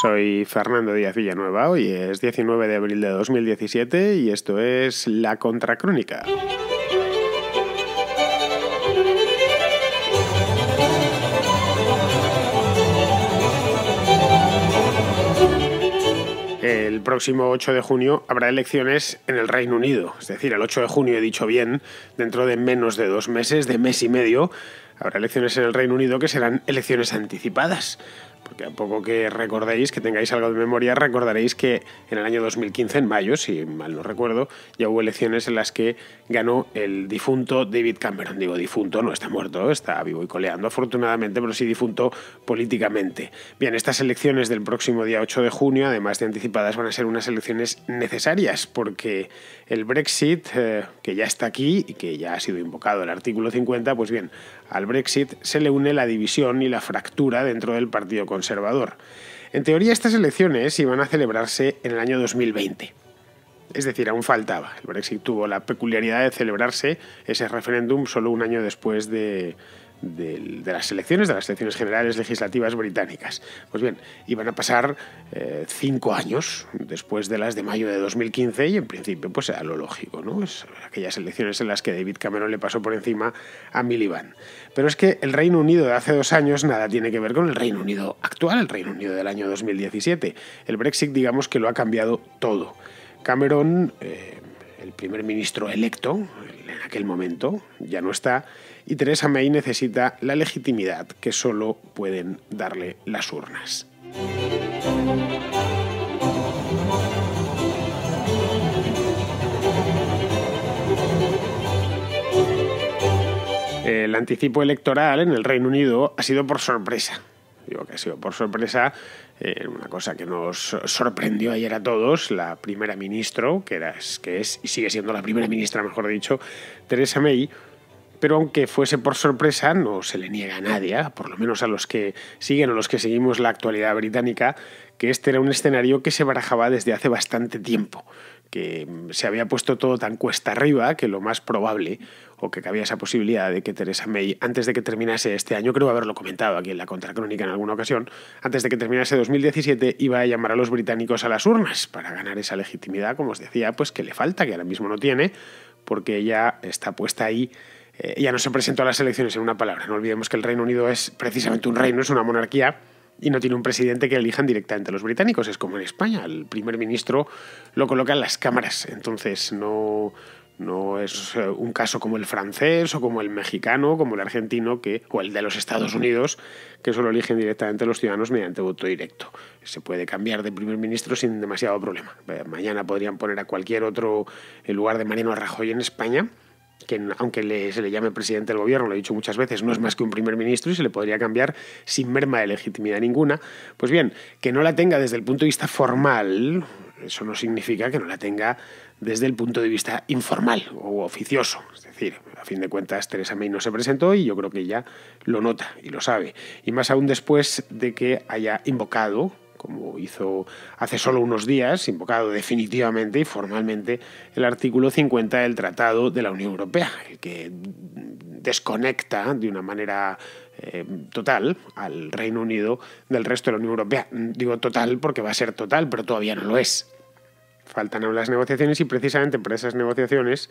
Soy Fernando Díaz Villanueva, hoy es 19 de abril de 2017 y esto es La Contracrónica. El próximo 8 de junio habrá elecciones en el Reino Unido, es decir, el 8 de junio he dicho bien, dentro de menos de dos meses, de mes y medio, Habrá elecciones en el Reino Unido que serán elecciones anticipadas, porque a poco que recordéis, que tengáis algo de memoria, recordaréis que en el año 2015, en mayo, si mal no recuerdo, ya hubo elecciones en las que ganó el difunto David Cameron. Digo difunto, no está muerto, está vivo y coleando, afortunadamente, pero sí difunto políticamente. Bien, estas elecciones del próximo día 8 de junio, además de anticipadas, van a ser unas elecciones necesarias, porque el Brexit, eh, que ya está aquí y que ya ha sido invocado el artículo 50, pues bien, al Brexit se le une la división y la fractura dentro del Partido Conservador. En teoría estas elecciones iban a celebrarse en el año 2020. Es decir, aún faltaba. El Brexit tuvo la peculiaridad de celebrarse ese referéndum solo un año después de de las elecciones, de las elecciones generales legislativas británicas. Pues bien, iban a pasar eh, cinco años después de las de mayo de 2015 y en principio pues era lo lógico, ¿no? Es aquellas elecciones en las que David Cameron le pasó por encima a Miliband. Pero es que el Reino Unido de hace dos años nada tiene que ver con el Reino Unido actual, el Reino Unido del año 2017. El Brexit digamos que lo ha cambiado todo. Cameron, eh, el primer ministro electo en aquel momento, ya no está y Teresa May necesita la legitimidad que solo pueden darle las urnas. El anticipo electoral en el Reino Unido ha sido por sorpresa. Digo que ha sido por sorpresa eh, una cosa que nos sorprendió ayer a todos, la primera ministra, que, que es y sigue siendo la primera ministra, mejor dicho, Teresa May, pero aunque fuese por sorpresa, no se le niega a nadie, ¿eh? por lo menos a los que siguen o los que seguimos la actualidad británica, que este era un escenario que se barajaba desde hace bastante tiempo, que mm, se había puesto todo tan cuesta arriba que lo más probable, o que cabía esa posibilidad de que Teresa May, antes de que terminase este año, creo haberlo comentado aquí en la Contracrónica en alguna ocasión, antes de que terminase 2017 iba a llamar a los británicos a las urnas para ganar esa legitimidad, como os decía, pues que le falta, que ahora mismo no tiene, porque ella está puesta ahí eh, ya no se presentó a las elecciones en una palabra. No olvidemos que el Reino Unido es precisamente un reino, es una monarquía y no tiene un presidente que elijan directamente los británicos. Es como en España, el primer ministro lo coloca en las cámaras. Entonces no, no es eh, un caso como el francés o como el mexicano, como el argentino que, o el de los Estados Unidos, que solo eligen directamente los ciudadanos mediante voto directo. Se puede cambiar de primer ministro sin demasiado problema. Eh, mañana podrían poner a cualquier otro en lugar de Mariano Rajoy en España que aunque se le llame presidente del gobierno, lo he dicho muchas veces, no es más que un primer ministro y se le podría cambiar sin merma de legitimidad ninguna. Pues bien, que no la tenga desde el punto de vista formal, eso no significa que no la tenga desde el punto de vista informal o oficioso. Es decir, a fin de cuentas, Teresa May no se presentó y yo creo que ella lo nota y lo sabe. Y más aún después de que haya invocado como hizo hace solo unos días, invocado definitivamente y formalmente el artículo 50 del Tratado de la Unión Europea, el que desconecta de una manera eh, total al Reino Unido del resto de la Unión Europea. Digo total porque va a ser total, pero todavía no lo es. Faltan aún las negociaciones y precisamente para esas negociaciones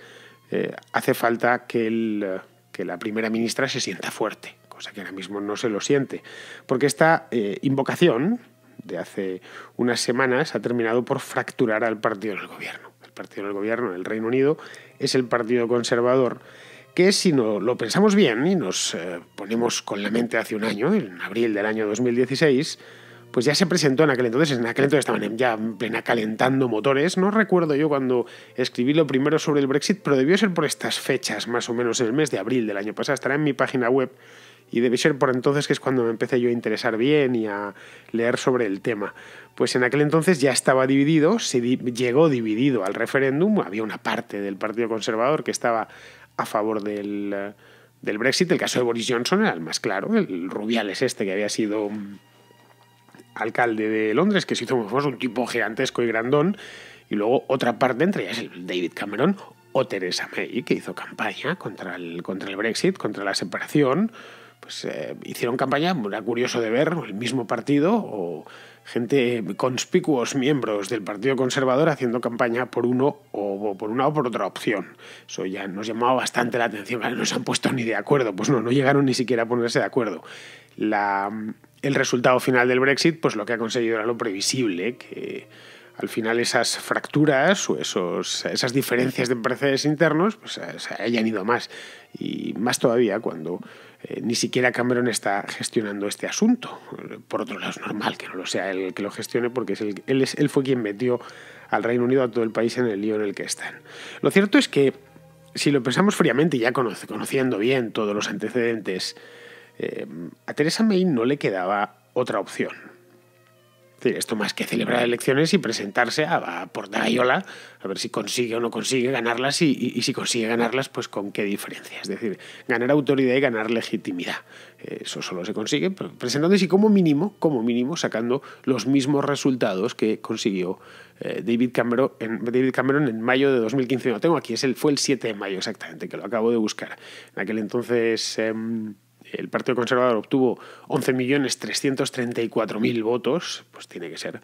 eh, hace falta que, el, la primera ministra se sienta fuerte, cosa que ahora mismo no se lo siente, porque esta eh, invocación de hace unas semanas ha terminado por fracturar al partido del gobierno. El partido en el gobierno del Reino Unido es el Partido Conservador que si no lo pensamos bien y nos eh, ponemos con la mente hace un año, en abril del año 2016, pues ya se presentó en aquel entonces, en aquel entonces estaban ya en plena calentando motores, no recuerdo yo cuando escribí lo primero sobre el Brexit, pero debió ser por estas fechas, más o menos en el mes de abril del año pasado, estará en mi página web y debe ser por entonces que es cuando me empecé yo a interesar bien y a leer sobre el tema. Pues en aquel entonces ya estaba dividido, se llegó dividido al referéndum, había una parte del Partido Conservador que estaba a favor del, del Brexit, el caso de Boris Johnson era el más claro, el Rubiales este que había sido alcalde de Londres, que se hizo un tipo gigantesco y grandón, y luego otra parte, entre ellas el David Cameron o Theresa May, que hizo campaña contra el, contra el Brexit, contra la separación, pues, eh, hicieron campaña, era curioso de ver, el mismo partido o gente, conspicuos miembros del Partido Conservador haciendo campaña por uno o, por una o por otra opción. Eso ya nos llamaba bastante la atención, no se han puesto ni de acuerdo, pues no, no llegaron ni siquiera a ponerse de acuerdo. el resultado final del Brexit, pues lo que ha conseguido era lo previsible, que al final esas fracturas o esos, esas diferencias de precedentes internos pues, eh, hayan ido más y más todavía cuando eh, ni siquiera Cameron está gestionando este asunto. Por otro lado, es normal que no lo sea él que lo gestione porque es él, fue quien metió al Reino Unido, a todo el país en el lío en el que están. Lo cierto es que, si lo pensamos fríamente y ya conociendo bien todos los antecedentes, eh, a Theresa May no le quedaba otra opción esto más que celebrar elecciones y presentarse a, a por a ver si consigue o no consigue ganarlas y, si consigue ganarlas, pues con qué diferencia. Es decir, ganar autoridad y ganar legitimidad. Eh, eso solo se consigue presentándose y como mínimo, como mínimo, sacando los mismos resultados que consiguió eh, David Cameron, en, David Cameron en mayo de 2015. No tengo aquí, es el, fue el 7 de mayo exactamente, que lo acabo de buscar. En aquel entonces... Em, el Partido Conservador obtuvo 11.334.000 votos, pues tiene que ser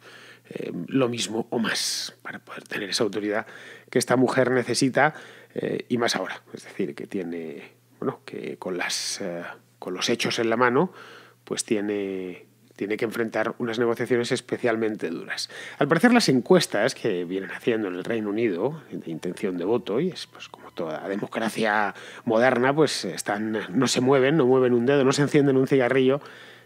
eh, lo mismo o más para poder tener esa autoridad que esta mujer necesita eh, y más ahora. Es decir, que tiene, bueno, que con, las, eh, con los hechos en la mano, pues tiene tiene que enfrentar unas negociaciones especialmente duras. Al parecer las encuestas que vienen haciendo en el Reino Unido de intención de voto, y es pues, como toda democracia moderna, pues están, no se mueven, no mueven un dedo, no se encienden un cigarrillo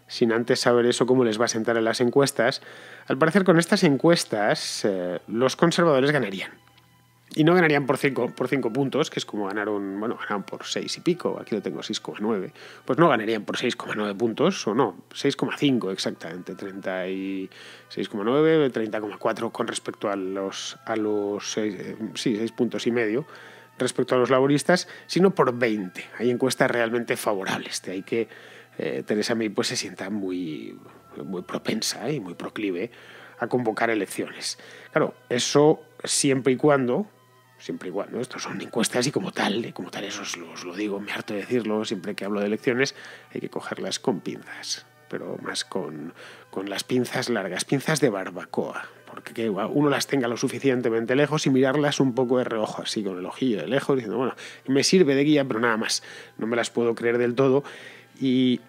sin antes saber eso cómo les va a sentar en las encuestas. Al parecer con estas encuestas eh, los conservadores ganarían. Y no ganarían por 5 cinco, por cinco puntos, que es como ganaron, bueno, ganaron por 6 y pico, aquí lo tengo 6,9. Pues no ganarían por 6,9 puntos, o no, 6,5 exactamente, 36,9, 30,4 con respecto a los, a los eh, puntos y medio respecto a los laboristas, sino por 20. Hay encuestas realmente favorables, de ahí que eh, Teresa May pues, se sienta muy, muy propensa y muy proclive a convocar elecciones. Claro, eso siempre y cuando siempre igual, ¿no? Estos son encuestas y como tal, y como tal, eso os lo, digo, me harto de decirlo, siempre que hablo de elecciones hay que cogerlas con pinzas, pero más con, con las pinzas largas, pinzas de barbacoa, porque igual, uno las tenga lo suficientemente lejos y mirarlas un poco de reojo, así con el ojillo de lejos, diciendo, bueno, me sirve de guía, pero nada más, no me las puedo creer del todo. Y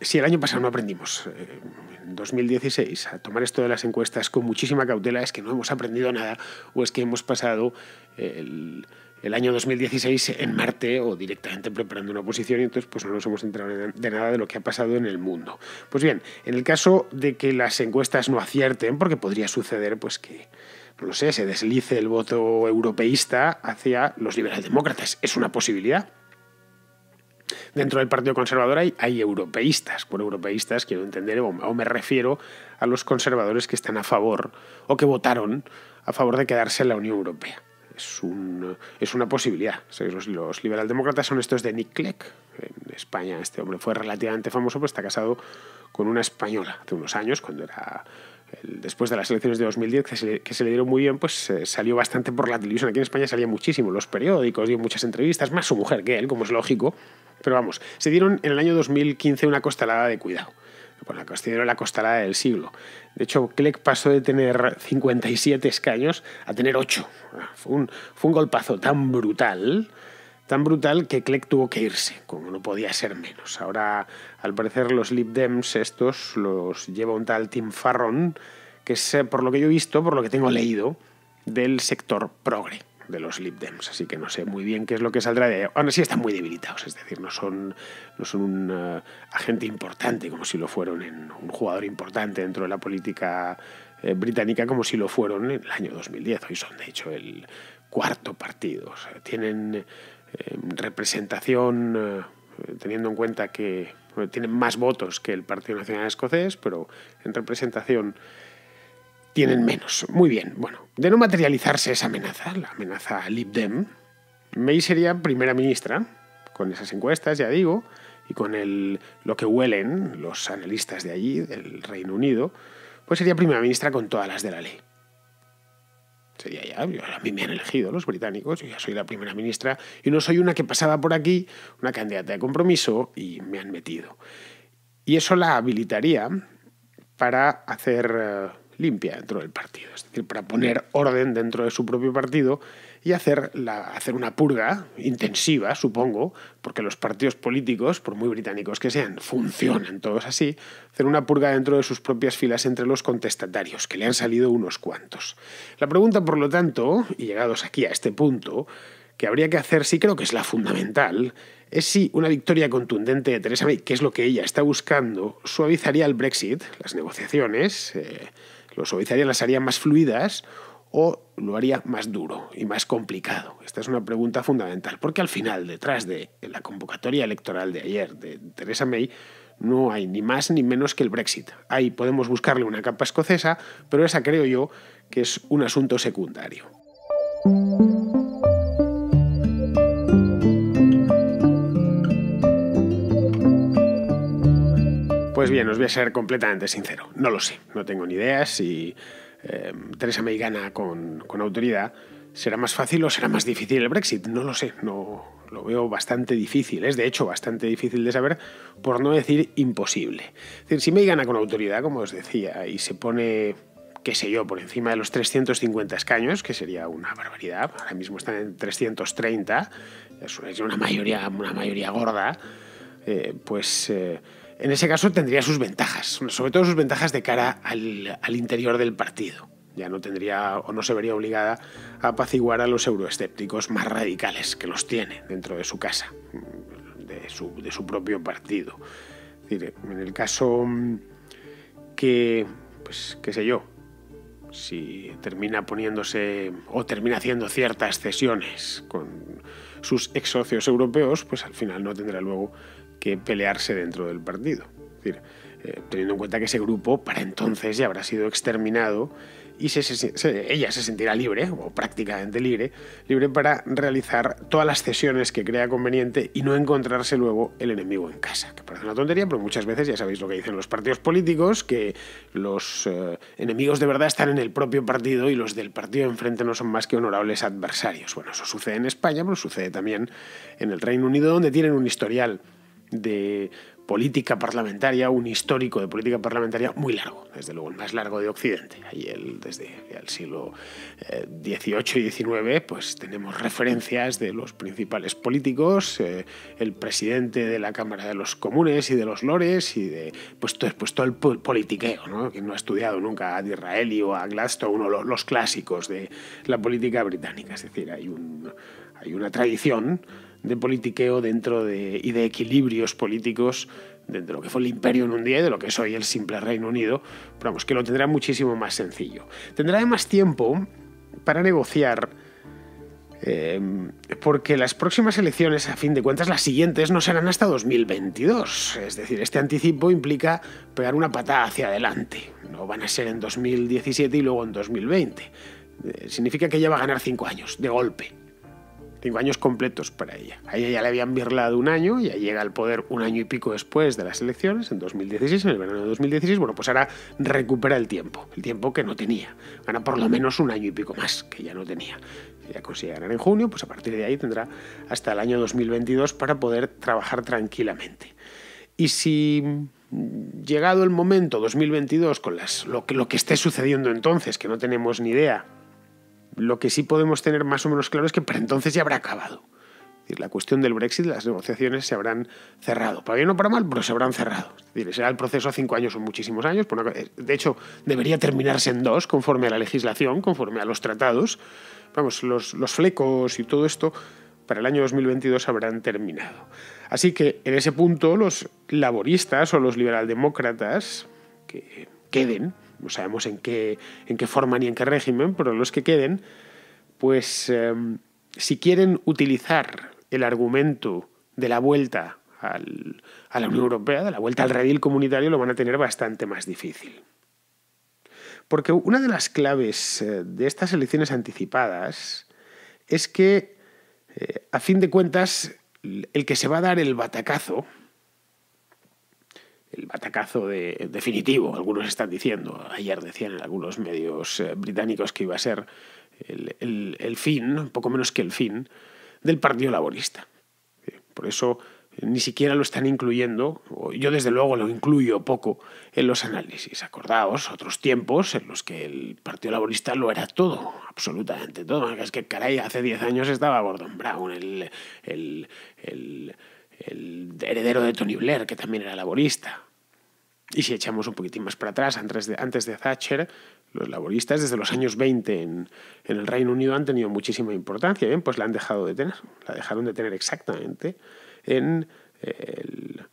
si el año pasado no aprendimos, eh, en 2016, a tomar esto de las encuestas con muchísima cautela, es que no hemos aprendido nada o es que hemos pasado el, año 2016 en Marte o directamente preparando una posición y entonces pues no nos hemos enterado de nada de lo que ha pasado en el mundo. Pues bien, en el caso de que las encuestas no acierten, porque podría suceder pues que no lo sé, se deslice el voto europeísta hacia los demócratas, Es una posibilidad dentro del Partido Conservador hay, hay europeístas. Por europeístas quiero entender, o, me refiero a los conservadores que están a favor o que votaron a favor de quedarse en la Unión Europea. Es, un, es una posibilidad. los, liberaldemócratas son estos de Nick Clegg. En España este hombre fue relativamente famoso, pues está casado con una española hace unos años, cuando era después de las elecciones de 2010, que se, le, dieron muy bien, pues eh, salió bastante por la televisión. Aquí en España salía muchísimo, los periódicos, dio muchas entrevistas, más su mujer que él, como es lógico. Pero vamos, se dieron en el año 2015 una costalada de cuidado. Bueno, pues la considero la costalada del siglo. De hecho, Kleck pasó de tener 57 escaños a tener 8. Fue un, fue un golpazo tan brutal, tan brutal que Kleck tuvo que irse, como no podía ser menos. Ahora, al parecer, los Lib Dems estos los lleva un tal Tim Farron, que es, eh, por lo que yo he visto, por lo que tengo leído, del sector progre de los Lib Dems, así que no sé muy bien qué es lo que saldrá de ahí. Aún así están muy debilitados, es decir, no son, no son un eh, agente importante como si lo fueron en un jugador importante dentro de la política eh, británica como si lo fueron en el año 2010. Hoy son, de hecho, el cuarto partido. tienen em, representación, eh, teniendo en cuenta que tienen más votos que el Partido Nacional Escocés, pero en representación tienen menos. Muy bien, bueno, de no materializarse esa amenaza, la amenaza Lib Dem, May sería primera ministra, con esas encuestas, ya digo, y con el, lo que huelen los analistas de allí, del Reino Unido, pues sería primera ministra con todas las de la ley. Sería ya, a mí me han elegido los británicos, yo ya soy la primera ministra y no soy una que pasaba por aquí, una candidata de compromiso y me han metido. Y eso la habilitaría para hacer eh, limpia dentro del partido, es decir, para poner orden dentro de su propio partido y hacer, la, hacer una purga intensiva, supongo, porque los partidos políticos, por muy británicos que sean, funcionan todos así, hacer una purga dentro de sus propias filas entre los contestatarios, que le han salido unos cuantos. La pregunta, por lo tanto, y llegados aquí a este punto, que habría que hacer, sí creo que es la fundamental, es si una victoria contundente de Theresa May, que es lo que ella está buscando, suavizaría el Brexit, las negociaciones, eh, ¿Los suavizaría, las haría más fluidas o lo haría más duro y más complicado? Esta es una pregunta fundamental, porque al final, detrás de la convocatoria electoral de ayer de Theresa May, no hay ni más ni menos que el Brexit. Ahí podemos buscarle una capa escocesa, pero esa creo yo que es un asunto secundario. Pues bien, os voy a ser completamente sincero. No lo sé, no tengo ni idea si eh, Teresa May gana con, con, autoridad. ¿Será más fácil o será más difícil el Brexit? No lo sé, no lo veo bastante difícil. Es de hecho bastante difícil de saber, por no decir imposible. decir, si May gana con autoridad, como os decía, y se pone qué sé yo, por encima de los 350 escaños, que sería una barbaridad, ahora mismo están en 330, es una mayoría, una mayoría gorda, eh, pues eh, en ese caso tendría sus ventajas, sobre todo sus ventajas de cara al, interior del partido. Ya no tendría o no se vería obligada a apaciguar a los euroescépticos más radicales que los tiene dentro de su casa, de su, propio partido. en el caso mm, que, pues qué sé yo, si termina poniéndose o termina haciendo ciertas cesiones con sus ex socios europeos, pues al final no tendrá luego pelearse dentro del partido. decir, eh, teniendo en cuenta que ese grupo para entonces ya habrá sido exterminado y ella se sentirá libre, o prácticamente libre, libre para realizar todas las cesiones que crea conveniente y no encontrarse luego el enemigo en casa. Que parece una tontería, pero muchas veces ya sabéis lo que dicen los partidos políticos, que los eh, enemigos de verdad están en el propio partido y los del partido enfrente no son más que honorables adversarios. Bueno, eso sucede en España, pero sucede también en el Reino Unido, donde tienen un historial de política parlamentaria, un histórico de política parlamentaria muy largo, desde luego el más largo de Occidente. Ahí el, desde el siglo XVIII eh, y XIX pues, tenemos referencias de los principales políticos, eh, el presidente de la Cámara de los Comunes y de los Lores y de pues, pues todo, el politiqueo, que no ha estudiado nunca a Disraeli o a Gladstone uno los, los clásicos de la política británica. Es decir, hay una tradición de politiqueo dentro de, y de equilibrios políticos dentro de lo que fue el imperio en un día y de lo que es hoy el simple Reino Unido, pero vamos, que lo tendrá muchísimo más sencillo. Tendrá más tiempo para negociar, eh, porque las próximas elecciones, a fin de cuentas, las siguientes no serán hasta 2022. Es decir, este anticipo implica pegar una patada hacia adelante. No van a ser en 2017 y luego en 2020. Eh, significa que ya va a ganar cinco años, de golpe cinco años completos para ella. A ella ya le habían birlado un año, ya llega al poder un año y pico después de las elecciones, en 2016, en el verano de 2016. Bueno, pues ahora recupera el tiempo, el tiempo que no tenía. Gana por lo menos un año y pico más, que ya no tenía. Ya consigue ganar en junio, pues a partir de ahí tendrá hasta el año 2022 para poder trabajar tranquilamente. Y si mm, llegado el momento 2022 con las, lo, que, lo que esté sucediendo entonces, que no tenemos ni idea, lo que sí podemos tener más o menos claro es que para entonces ya habrá acabado. la cuestión del Brexit, las negociaciones se habrán cerrado. Para bien o para mal, pero se habrán cerrado. será el proceso a cinco años o muchísimos años. Eh, de hecho, debería terminarse en dos, conforme a la legislación, conforme a los tratados. Vamos, los, los flecos y todo esto para el año 2022 habrán terminado. Así que en ese punto los laboristas o los liberaldemócratas que queden no sabemos en qué, en qué forma ni en qué régimen, pero los que queden, pues em, si quieren utilizar el argumento de la vuelta a la Unión Europea, de la vuelta al redil comunitario, lo van a tener bastante más difícil. Porque una de las claves eh, de estas elecciones anticipadas es que, eh, a fin de cuentas, el que se va a dar el batacazo, el batacazo de, definitivo, algunos están diciendo. Ayer decían en algunos medios eh, británicos que iba a ser el, fin, poco menos que el fin, del Partido Laborista. Por eso eh, ni siquiera lo están incluyendo, yo desde luego lo incluyo poco en los análisis. Acordaos otros tiempos en los que el Partido Laborista lo era todo, absolutamente todo. Es que, caray, hace 10 años estaba Gordon Brown, el heredero de Tony Blair, que también era laborista. Y si echamos un poquitín más para atrás, antes de, antes de Thatcher, los laboristas desde los años 20 en, en el Reino Unido han tenido muchísima importancia. Bien, ¿eh? pues la han dejado de tener. La dejaron de tener exactamente en el,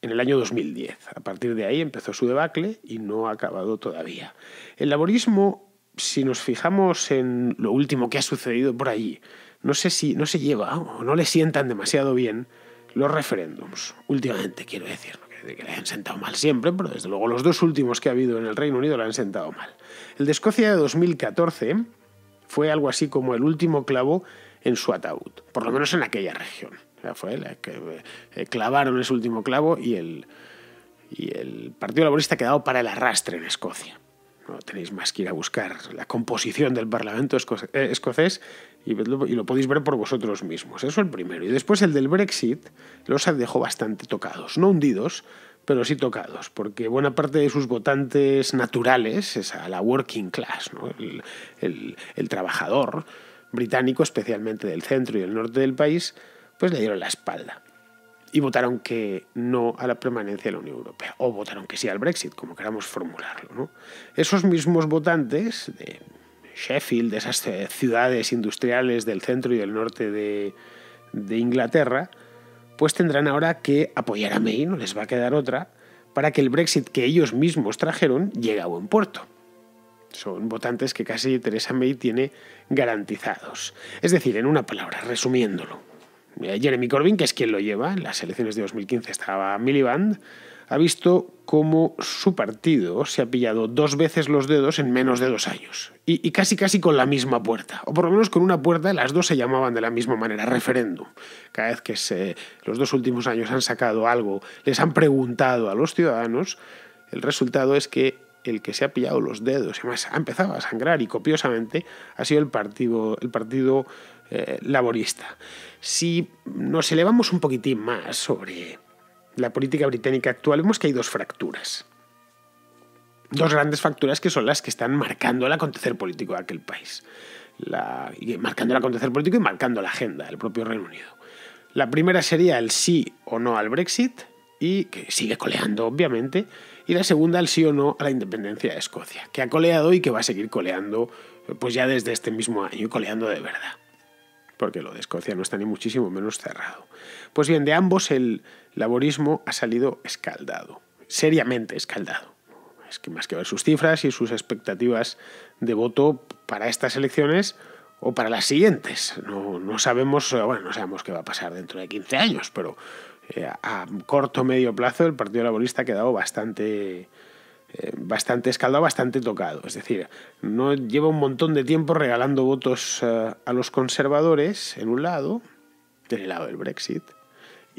en el año 2010. A partir de ahí empezó su debacle y no ha acabado todavía. El laborismo, si nos fijamos en lo último que ha sucedido por allí, no sé si no se lleva o no le sientan demasiado bien los referéndums, últimamente quiero decirlo que le han sentado mal siempre, pero desde luego los dos últimos que ha habido en el Reino Unido le han sentado mal. El de Escocia de 2014 fue algo así como el último clavo en su ataúd, por lo menos en aquella región. fue la que eh, clavaron ese último clavo y el, y el Partido Laborista ha quedado para el arrastre en Escocia. No tenéis más que ir a buscar la composición del Parlamento eh, escocés y, lo podéis ver por vosotros mismos. Eso el primero. Y después el del Brexit los dejó bastante tocados, no hundidos, pero sí tocados, porque buena parte de sus votantes naturales, esa, la working class, el, el, trabajador británico, especialmente del centro y del norte del país, pues le dieron la espalda. Y votaron que no a la permanencia de la Unión Europea, o votaron que sí al Brexit, como queramos formularlo. Esos mismos votantes de Sheffield, esas ciudades industriales del centro y del norte de, de Inglaterra, pues tendrán ahora que apoyar a May, no les va a quedar otra, para que el Brexit que ellos mismos trajeron llegue a buen puerto. Son votantes que casi Theresa May tiene garantizados. Es decir, en una palabra, resumiéndolo. Eh, Jeremy Corbyn, que es quien lo lleva, en las elecciones de 2015 estaba Miliband, ha visto cómo su partido se ha pillado dos veces los dedos en menos de dos años. Y, casi casi con la misma puerta. O por lo menos con una puerta, las dos se llamaban de la misma manera, referéndum. Cada vez que se, los dos últimos años han sacado algo, les han preguntado a los ciudadanos, el resultado es que el que se ha pillado los dedos y además ha empezado a sangrar y copiosamente ha sido el partido, el partido eh, laborista. Si nos elevamos un poquitín más sobre la política británica actual, vemos que hay dos fracturas. Dos grandes fracturas que son las que están marcando el acontecer político de aquel país. marcando el acontecer político y marcando la agenda del propio Reino Unido. La primera sería el sí o no al Brexit, y que sigue coleando, obviamente, y la segunda el sí o no a la independencia de Escocia, que ha coleado y que va a seguir coleando pues ya desde este mismo año, coleando de verdad porque lo de Escocia no está ni muchísimo menos cerrado. Pues bien, de ambos el, laborismo ha salido escaldado, seriamente escaldado. Es que más que ver sus cifras y sus expectativas de voto para estas elecciones o para las siguientes. No, sabemos, eh, bueno, no sabemos qué va a pasar dentro de 15 años, pero eh, a corto medio plazo el Partido Laborista ha quedado bastante, eh, bastante escaldado, bastante tocado. Es decir, no lleva un montón de tiempo regalando votos a los conservadores, en un lado, del lado del Brexit,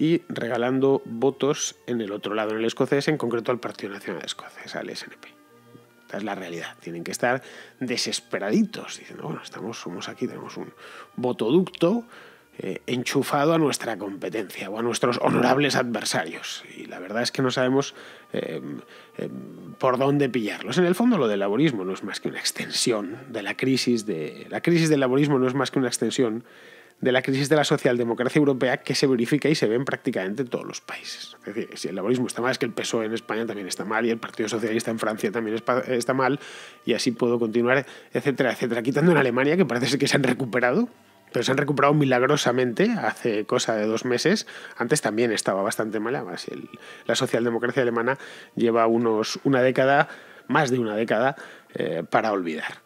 y regalando votos en el otro lado, en el escocés, en concreto al Partido Nacional Escocés, al SNP. Esta es la realidad. Tienen que estar desesperaditos, diciendo, bueno, estamos, somos aquí, tenemos un votoducto eh, enchufado a nuestra competencia o a nuestros honorables adversarios. Y la verdad es que no sabemos em, em, por dónde pillarlos. En el fondo, lo del laborismo no es más que una extensión de la crisis de la crisis del laborismo no es más que una extensión de la crisis de la socialdemocracia europea que se verifica y se ve en prácticamente todos los países. Es decir, si el laborismo está mal, es que el PSOE en España también está mal y el Partido Socialista en Francia también está mal y así puedo continuar, etcétera, etcétera. Quitando en Alemania, que parece que se han recuperado, pero se han recuperado milagrosamente hace cosa de dos meses. Antes también estaba bastante mal, además la socialdemocracia alemana lleva unos, una década, más de una década, eh, para olvidar.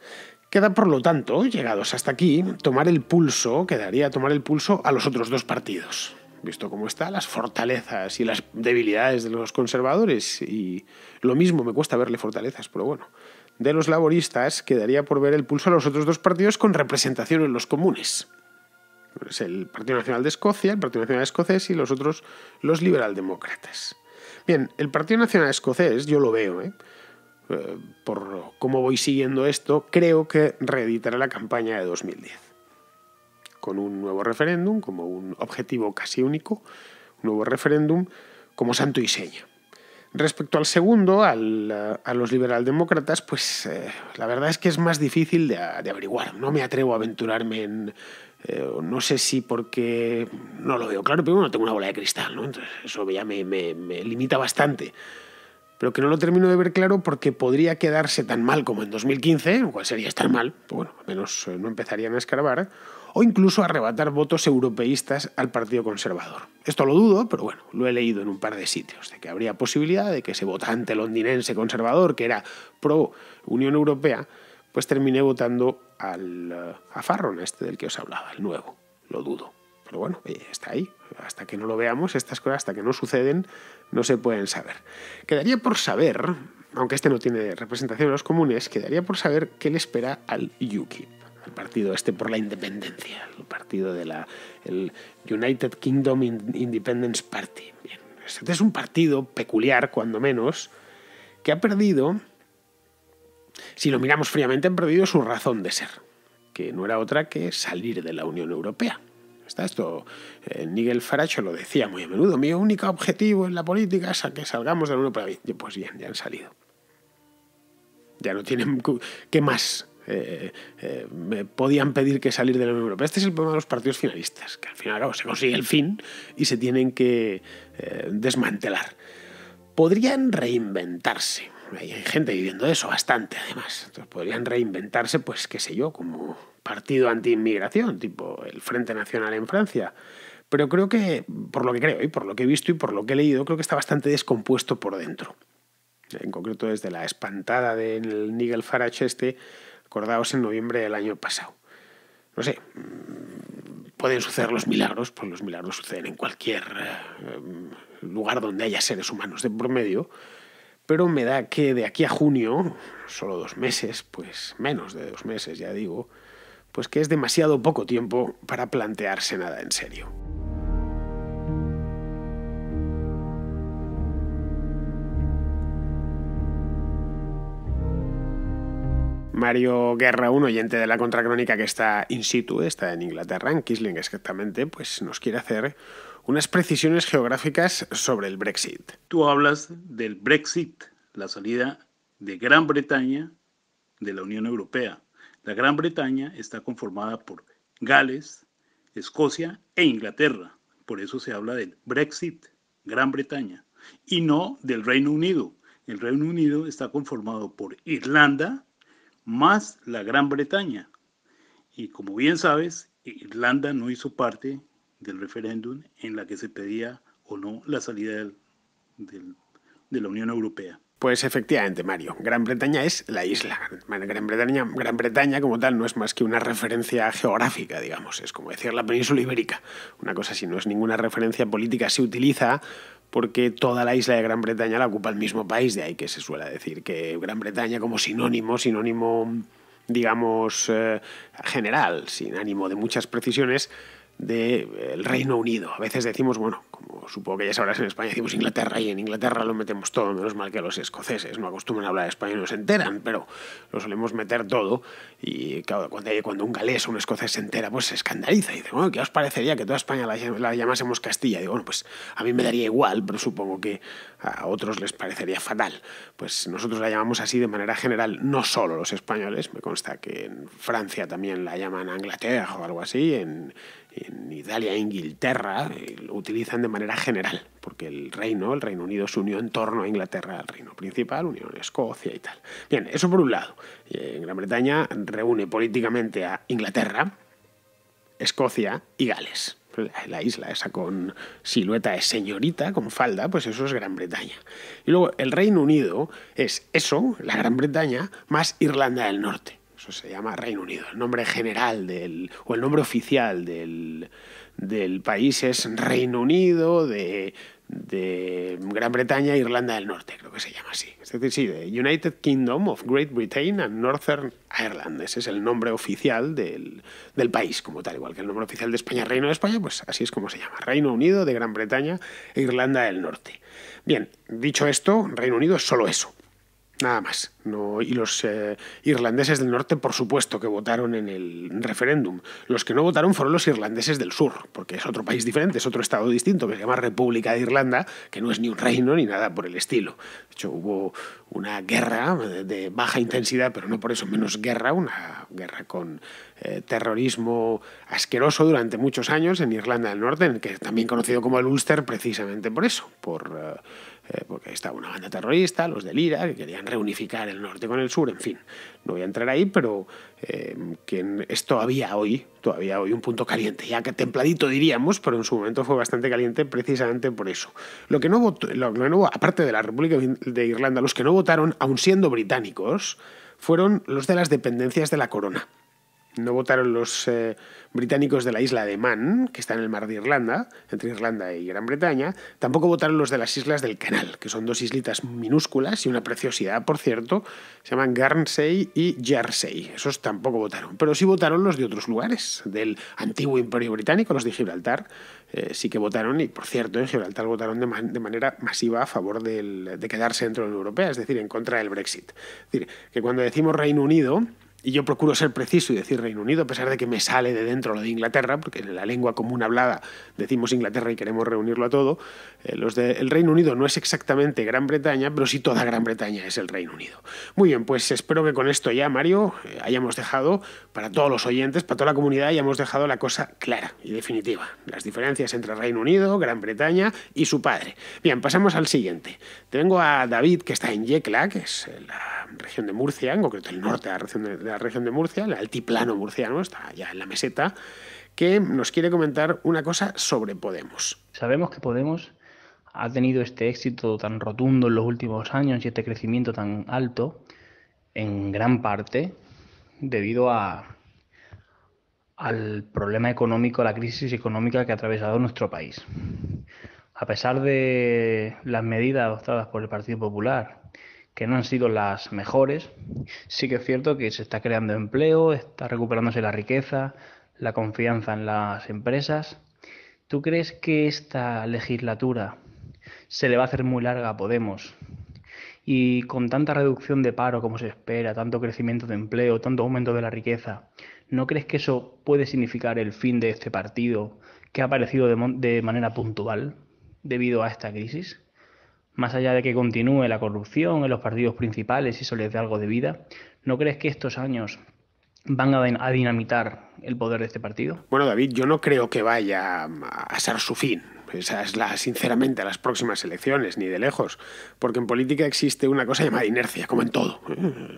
Queda, por lo tanto, llegados hasta aquí, tomar el pulso, quedaría tomar el pulso a los otros dos partidos, visto cómo están las fortalezas y las debilidades de los conservadores, y lo mismo me cuesta verle fortalezas, pero bueno, de los laboristas quedaría por ver el pulso a los otros dos partidos con representación en los comunes. Es el Partido Nacional de Escocia, el Partido Nacional Escocés y los otros los liberaldemócratas. Bien, el Partido Nacional Escocés, yo lo veo, ¿eh? Eh, por cómo voy siguiendo esto, creo que reeditará la campaña de 2010, con un nuevo referéndum, como un objetivo casi único, un nuevo referéndum como santo y seña. Respecto al segundo, al, a los liberaldemócratas, pues eh, la verdad es que es más difícil de, averiguar. No me atrevo a aventurarme en... Eh, no sé si porque no lo veo claro, pero no tengo una bola de cristal, ¿no? eso ya me limita bastante pero que no lo termino de ver claro porque podría quedarse tan mal como en 2015, lo cual sería estar mal, pero bueno, al menos eh, no empezarían a escarbar, o incluso arrebatar votos europeístas al Partido Conservador. Esto lo dudo, pero bueno, lo he leído en un par de sitios, de que habría posibilidad de que ese votante londinense conservador, que era pro Unión Europea, pues termine votando al, eh, a Farron, este del que os hablaba, el nuevo. Lo dudo. Pero bueno, eh, está ahí, hasta que no lo veamos, estas cosas, hasta que no suceden, no se pueden saber. Quedaría por saber, aunque este no tiene representación en los comunes, quedaría por saber qué le espera al UKIP, el partido este por la independencia, el partido de la United Kingdom Independence Party. este es un partido peculiar, cuando menos, que ha perdido, si lo miramos fríamente, ha perdido su razón de ser, que no era otra que salir de la Unión Europea. Está esto. Nigel eh, Farage lo decía muy a menudo. Mi único objetivo en la política es a que salgamos de la europea. Pues bien, ya han salido. Ya no tienen. ¿Qué más? Eh, eh, me podían pedir que salir de la Unión Europea. Este es el problema de los partidos finalistas, que al final se consigue el fin y se tienen que desmantelar. Podrían reinventarse. Hay gente viviendo eso bastante, además. podrían reinventarse, pues qué sé yo, como partido anti-inmigración, tipo el Frente Nacional en Francia. Pero creo que, por lo que creo y por lo que he visto y por lo que he leído, creo que está bastante descompuesto por dentro. En concreto, desde la espantada del Nigel Farage este, acordaos en noviembre del año pasado. No sé, mm, pueden suceder los milagros, pues los milagros suceden en cualquier eh, lugar donde haya seres humanos de promedio, pero me da que de aquí a junio, solo dos meses, pues menos de dos meses, ya digo, pues que es demasiado poco tiempo para plantearse nada en serio. Mario Guerra, un oyente de la contracrónica que está in situ, está en Inglaterra, en Kisling exactamente, pues nos quiere hacer unas precisiones geográficas sobre el Brexit. Tú hablas del Brexit, la salida de Gran Bretaña de la Unión Europea. La Gran Bretaña está conformada por Gales, Escocia e Inglaterra. Por eso se habla del Brexit, Gran Bretaña, y no del Reino Unido. El Reino Unido está conformado por Irlanda más la Gran Bretaña. Y como bien sabes, Irlanda no hizo parte del referéndum en la que se pedía o no la salida de la Unión Europea. Pues efectivamente, Mario. Gran Bretaña es la isla. Gran Bretaña, Gran Bretaña como tal no es más que una referencia geográfica, digamos. Es como decir la península ibérica. Una cosa si no es ninguna referencia política. Se utiliza porque toda la isla de Gran Bretaña la ocupa el mismo país. De ahí que se suele decir que Gran Bretaña como sinónimo, sinónimo digamos, eh, general, sin ánimo de muchas precisiones, del eh, Reino Unido. A veces decimos, bueno, como supongo que ya sabrás en España, decimos Inglaterra y en Inglaterra lo metemos todo, menos mal que los escoceses no acostumbran a hablar español y no se enteran, pero lo solemos meter todo y claro, cuando, cuando un galés o un escocés se entera, pues se escandaliza y dice, bueno, ¿qué os parecería que toda España la, llamásemos Castilla? digo, bueno, pues a mí me daría igual, pero supongo que a otros les parecería fatal. Pues nosotros la llamamos así de manera general, no solo los españoles, me consta que en Francia también la llaman Anglaterra o algo así, en en Italia e Inglaterra eh, lo utilizan de manera general, porque el reino, el Reino Unido, se unió en torno a Inglaterra al reino principal, unión Escocia y tal. Bien, eso por un lado. en eh, Gran Bretaña reúne políticamente a Inglaterra, Escocia y Gales. La isla esa con silueta de señorita, con falda, pues eso es Gran Bretaña. Y luego el Reino Unido es eso, la Gran Bretaña, más Irlanda del Norte se llama Reino Unido. El nombre general del, o el nombre oficial del, país es Reino Unido, de, Gran Bretaña e Irlanda del Norte, creo que se llama así. Es decir, sí, United Kingdom of Great Britain and Northern Ireland. Ese es el nombre oficial del, del, país, como tal, igual que el nombre oficial de España, Reino de España, pues así es como se llama. Reino Unido de Gran Bretaña e Irlanda del Norte. Bien, dicho esto, Reino Unido es solo eso. Nada más. No, y los eh, irlandeses del norte, por supuesto, que votaron en el referéndum. Los que no votaron fueron los irlandeses del sur, porque es otro país diferente, es otro estado distinto, que se llama República de Irlanda, que no es ni un reino ni nada por el estilo. De hecho, hubo una guerra de baja intensidad, pero no por eso menos guerra, una guerra con eh, terrorismo asqueroso durante muchos años en Irlanda del Norte, en el que también conocido como el Ulster, precisamente por eso, por... Eh, eh, porque estaba una banda terrorista, los del IRA, que querían reunificar el norte con el sur, en fin, no voy a entrar ahí, pero em, es todavía hoy, todavía hoy un punto caliente, ya que templadito diríamos, pero en su momento fue bastante caliente precisamente por eso. Lo que no votó, no, aparte de la República de Irlanda, los que no votaron, aun siendo británicos, fueron los de las dependencias de la corona. No votaron los eh, británicos de la isla de Man, que está en el mar de Irlanda, entre Irlanda y Gran Bretaña. Tampoco votaron los de las islas del Canal, que son dos islitas minúsculas y una preciosidad, por cierto. Se llaman Guernsey y Jersey. Esos tampoco votaron. Pero sí votaron los de otros lugares, del antiguo Imperio Británico, los de Gibraltar. Eh, sí que votaron, y por cierto, en Gibraltar votaron de, manera masiva a favor de quedarse dentro de la Unión Europea, es decir, en contra del Brexit. Es decir, que cuando decimos Reino Unido y yo procuro ser preciso y decir Reino Unido, a pesar de que me sale de dentro lo de Inglaterra, porque en la lengua común hablada decimos Inglaterra y queremos reunirlo a todo. Eh, el los Reino Unido no es exactamente Gran Bretaña, pero sí toda Gran Bretaña es el Reino Unido. Muy bien, pues espero que con esto ya, Mario, eh, hayamos dejado para todos los oyentes, para toda la comunidad, hayamos dejado la cosa clara y definitiva. Las diferencias entre Reino Unido, Gran Bretaña y su padre. Bien, pasamos al siguiente. Tengo a David, que está en Yecla, que es eh, la región de Murcia, en concreto el norte de la región de la región de Murcia, el altiplano murciano, está ya en la meseta, que nos quiere comentar una cosa sobre Podemos. Sabemos que Podemos ha tenido este éxito tan rotundo en los últimos años y este crecimiento tan alto, en gran parte debido a, al problema económico, a la crisis económica que ha atravesado nuestro país. A pesar de las medidas adoptadas por el Partido Popular que no han sido las mejores, sí que es cierto que se está creando empleo, está recuperándose la riqueza, la confianza en las empresas. ¿Tú crees que esta legislatura se le va a hacer muy larga a Podemos? Y con tanta reducción de paro como se espera, tanto crecimiento de empleo, tanto aumento de la riqueza, ¿no crees que eso puede significar el fin de este partido que ha aparecido de, de manera puntual debido a esta crisis? más allá de que continúe la corrupción en los partidos principales y eso les dé algo de vida, ¿no crees que estos años van a, dinamitar el poder de este partido? Bueno, David, yo no creo que vaya a ser su fin. sinceramente, es sinceramente, las próximas elecciones, ni de lejos. Porque en política existe una cosa llamada inercia, como en todo.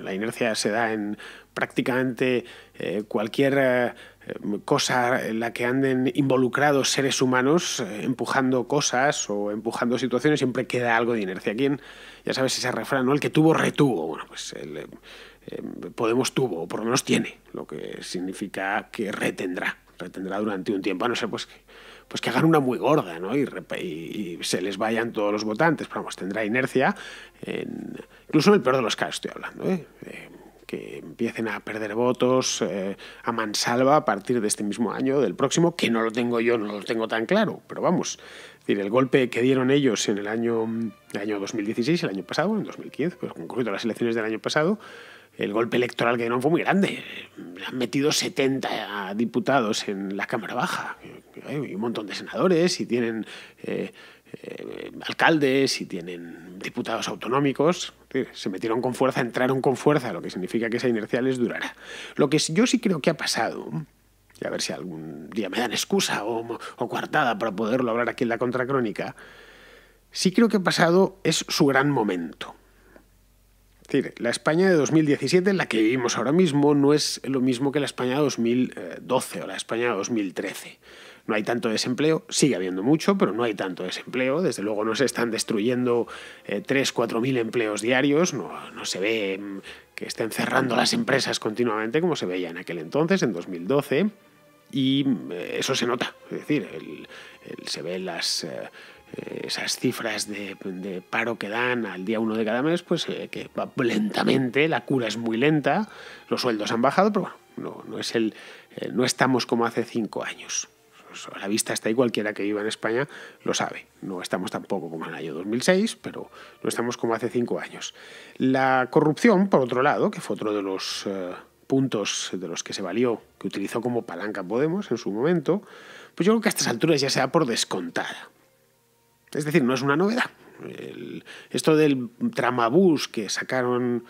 La inercia se da en prácticamente eh, cualquier eh, cosa en la que anden involucrados seres humanos eh, empujando cosas o empujando situaciones, siempre queda algo de inercia. ¿Quién? Ya sabes ese refrán, ¿no? El que tuvo, retuvo. Bueno, pues eh, eh, Podemos tuvo, o por lo menos tiene, lo que significa que retendrá, retendrá durante un tiempo, a no ser pues que, pues que hagan una muy gorda, ¿no? Y, se les vayan todos los votantes, pero vamos, tendrá inercia, incluso en el peor de los casos estoy hablando, ¿eh? eh que empiecen a perder votos eh, a mansalva a partir de este mismo año, del próximo, que no lo tengo yo, no lo tengo tan claro, pero vamos, el golpe que dieron ellos en el año, año 2016, el año pasado, en 2015, pues concreto las elecciones del año pasado, el golpe electoral que dieron fue muy grande. Han metido 70 diputados en la Cámara Baja y un montón de senadores y tienen... Eh, eh, alcaldes y tienen diputados autonómicos. Se metieron con fuerza, entraron con fuerza, lo que significa que esa inercia les durará. Lo que yo sí creo que ha pasado, y a ver si algún día me dan excusa o, o coartada para poderlo hablar aquí en la contracrónica, sí creo que ha pasado es su gran momento. la España de 2017, en la que vivimos ahora mismo, no es lo mismo que la España de 2012 eh, o la España de 2013. No hay tanto desempleo, sigue habiendo mucho, pero no hay tanto desempleo. Desde luego no se están destruyendo eh, tres, cuatro mil empleos diarios, no, se ve mm, que estén cerrando las empresas continuamente como se veía en aquel entonces, en 2012 y eh, eso se nota, es decir, se ven las, eh, esas cifras de, paro que dan al día uno de cada mes, pues que va lentamente, la cura es muy lenta, los sueldos han bajado, pero bueno, no, es el, no estamos como hace cinco años. Pues, a la vista está ahí cualquiera que viva en España lo sabe. No estamos tampoco como en el año 2006, pero no estamos como hace cinco años. La corrupción, por otro lado, que fue otro de los eh, puntos de los que se valió, que utilizó como palanca Podemos en su momento, pues yo creo que a estas alturas ya se da por descontada. Es decir, no es una novedad. esto del tramabus que sacaron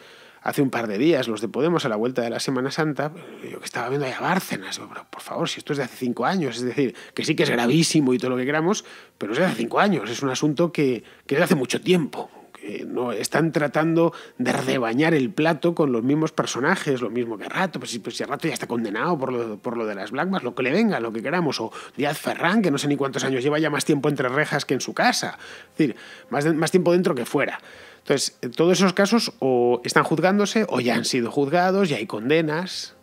hace un par de días, los de Podemos, a la vuelta de la Semana Santa, yo que estaba viendo allá a Bárcenas, por favor, si esto es de hace cinco años, es decir, que sí que es gravísimo y todo lo que queramos, pero es de hace cinco años, es un asunto que, que es de hace mucho tiempo. Que no, están tratando de rebañar el plato con los mismos personajes, lo mismo que Rato, pues si, pues Rato ya está condenado por lo, por lo de las Blackmas, lo que le venga, lo que queramos, o Díaz Ferrán, que no sé ni cuántos años lleva ya más tiempo entre rejas que en su casa, es decir, más, más tiempo dentro que fuera. Entonces, todos esos casos o están juzgándose o ya han sido juzgados, ya hay condenas.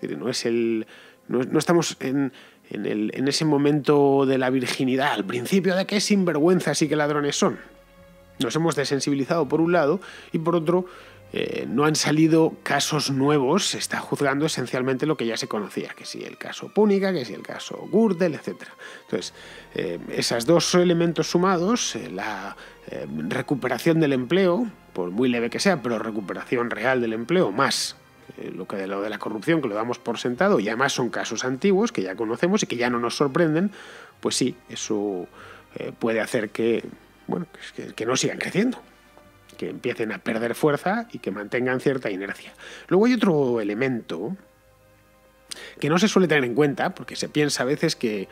no, es el, no, estamos en, en, el, en, ese momento de la virginidad, al principio de que sinvergüenzas y que ladrones son. Nos hemos desensibilizado por un lado y por otro eh, no han salido casos nuevos, se está juzgando esencialmente lo que ya se conocía, que si el caso Púnica, que si el caso Gurdel, etc. Entonces, eh, esos dos elementos sumados, eh, la recuperación del empleo, por muy leve que sea, pero recuperación real del empleo, más lo que de lo de la corrupción que lo damos por sentado, y además son casos antiguos que ya conocemos y que ya no nos sorprenden, pues sí, eso puede hacer que, bueno, que no sigan creciendo que empiecen a perder fuerza y que mantengan cierta inercia. Luego hay otro elemento que no se suele tener en cuenta, porque se piensa a veces que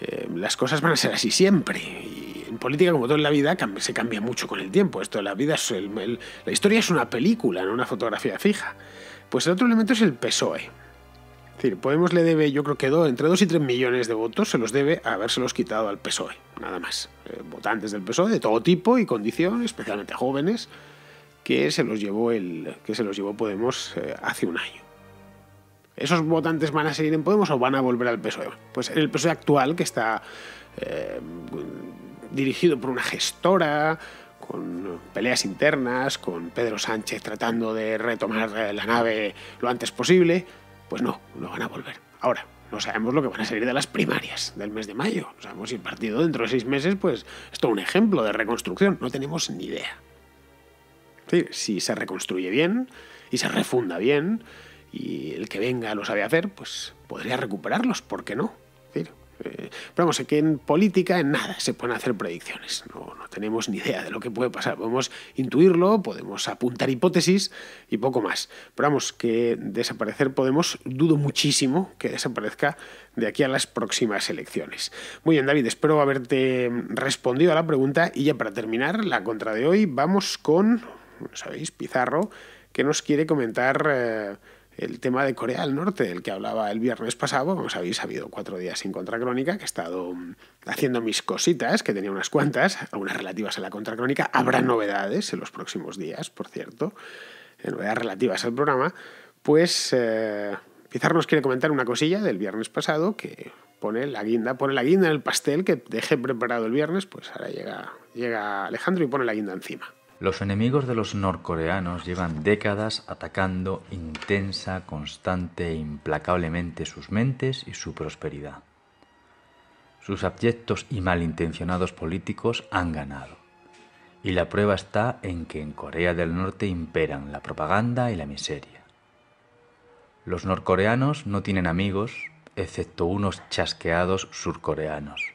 eh, las cosas van a ser así siempre. Y en política, como todo en la vida, se cambia mucho con el tiempo. Esto, la vida es la historia es una película, no una fotografía fija. Pues el otro elemento es el PSOE. Podemos le debe, yo creo que entre 2 y 3 millones de votos se los debe a habérselos quitado al PSOE, nada más. Eh, votantes del PSOE de todo tipo y condición, especialmente jóvenes, que se los llevó, el, que se los llevó Podemos eh, hace un año. ¿Esos votantes van a seguir en Podemos o van a volver al PSOE? Pues el PSOE actual, que está eh, dirigido por una gestora, con peleas internas, con Pedro Sánchez tratando de retomar la nave lo antes posible, pues no, no van a volver. Ahora, no sabemos lo que van a salir de las primarias del mes de mayo. sabemos si el partido dentro de seis meses, pues, es todo un ejemplo de reconstrucción. No tenemos ni idea. si se reconstruye bien y se refunda bien y el que venga lo sabe hacer, pues podría recuperarlos, ¿por qué no? Eh, pero vamos, que en política, en nada, se pueden hacer predicciones. No, tenemos ni idea de lo que puede pasar. Podemos intuirlo, podemos apuntar hipótesis y poco más. Pero vamos, que desaparecer Podemos, dudo muchísimo que desaparezca de aquí a las próximas elecciones. Muy bien, David, espero haberte respondido a la pregunta. Y ya para terminar, la contra de hoy, vamos con, ¿sabéis? Pizarro, que nos quiere comentar... Eh, el tema de Corea del Norte, del que hablaba el viernes pasado, como sabéis, ha habido cuatro días sin contracrónica, que he estado mm, haciendo mis cositas, que tenía unas cuantas, algunas relativas a la contracrónica. Habrá novedades en los próximos días, por cierto, eh, novedades relativas al programa. Pues eh, Pizarro nos quiere comentar una cosilla del viernes pasado que pone la guinda, pone la guinda en el pastel que dejé preparado el viernes, pues ahora llega, llega Alejandro y pone la guinda encima. Los enemigos de los norcoreanos llevan décadas atacando intensa, constante e implacablemente sus mentes y su prosperidad. Sus abyectos y malintencionados políticos han ganado. Y la prueba está en que en Corea del Norte imperan la propaganda y la miseria. Los norcoreanos no tienen amigos, excepto unos chasqueados surcoreanos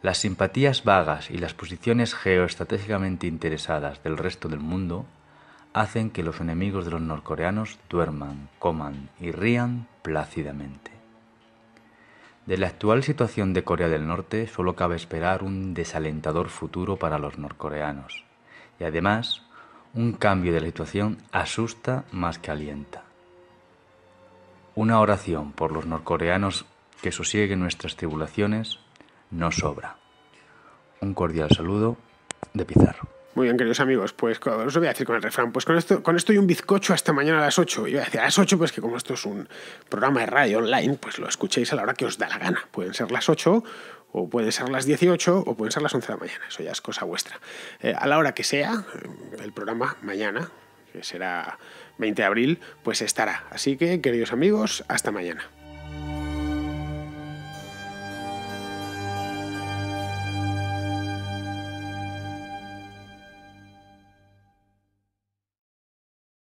las simpatías vagas y las posiciones geoestratégicamente interesadas del resto del mundo hacen que los enemigos de los norcoreanos duerman, coman y rían plácidamente. De la actual situación de Corea del Norte solo cabe esperar un desalentador futuro para los norcoreanos. Y además, un cambio de la situación asusta más que alienta. Una oración por los norcoreanos que sosieguen nuestras tribulaciones no sobra. Un cordial saludo de Pizarro. Muy bien, queridos amigos, pues os voy a decir con el refrán. Pues con esto, con esto y un bizcocho hasta mañana a las 8. Y voy a decir a las 8, pues que como esto es un programa de radio online, pues lo escuchéis a la hora que os da la gana. Pueden ser las 8 o pueden ser las 18 o pueden ser las 11 de la mañana. Eso ya es cosa vuestra. Eh, a la hora que sea, eh, el programa mañana, que será 20 de abril, pues estará. Así que, queridos amigos, hasta mañana.